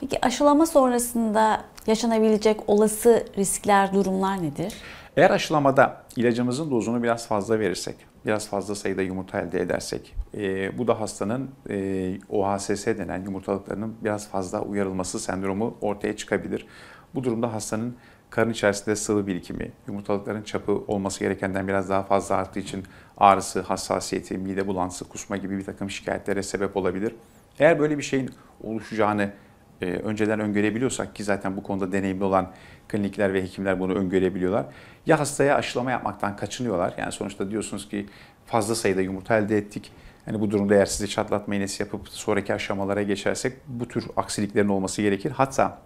Peki aşılama sonrasında yaşanabilecek olası riskler, durumlar nedir? Eğer aşılamada ilacımızın dozunu biraz fazla verirsek, biraz fazla sayıda yumurta elde edersek, e, bu da hastanın e, OHSS denen yumurtalıklarının biraz fazla uyarılması sendromu ortaya çıkabilir. Bu durumda hastanın karın içerisinde sıvı birikimi, yumurtalıkların çapı olması gerekenden biraz daha fazla arttığı için ağrısı, hassasiyeti, mide bulantısı, kusma gibi bir takım şikayetlere sebep olabilir. Eğer böyle bir şeyin oluşacağını e, önceden öngörebiliyorsak ki zaten bu konuda deneyimli olan klinikler ve hekimler bunu öngörebiliyorlar. Ya hastaya aşılama yapmaktan kaçınıyorlar. Yani sonuçta diyorsunuz ki fazla sayıda yumurta elde ettik. Hani bu durumda eğer sizi çatlatma iğnesi yapıp sonraki aşamalara geçersek bu tür aksiliklerin olması gerekir. Hatta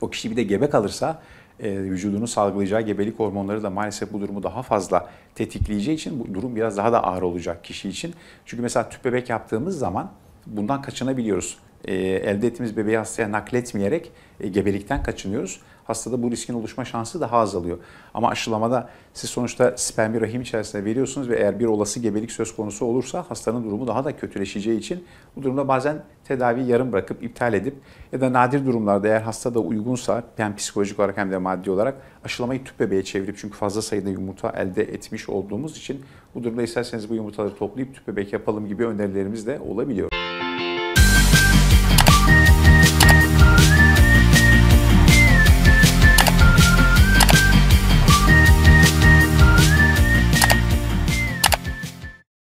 o kişi bir de gebe kalırsa e, vücudunu salgılayacağı gebelik hormonları da maalesef bu durumu daha fazla tetikleyeceği için bu durum biraz daha da ağır olacak kişi için. Çünkü mesela tüp bebek yaptığımız zaman bundan kaçınabiliyoruz e, elde ettiğimiz bebeği hastaya nakletmeyerek e, gebelikten kaçınıyoruz. Hastada bu riskin oluşma şansı daha azalıyor. Ama aşılamada siz sonuçta spermi rahim içerisinde veriyorsunuz ve eğer bir olası gebelik söz konusu olursa hastanın durumu daha da kötüleşeceği için bu durumda bazen tedavi yarım bırakıp iptal edip ya da nadir durumlarda eğer hasta da uygunsa hem psikolojik olarak hem de maddi olarak aşılamayı tüp bebeğe çevirip çünkü fazla sayıda yumurta elde etmiş olduğumuz için bu durumda isterseniz bu yumurtaları toplayıp tüp bebek yapalım gibi önerilerimiz de olabiliyor.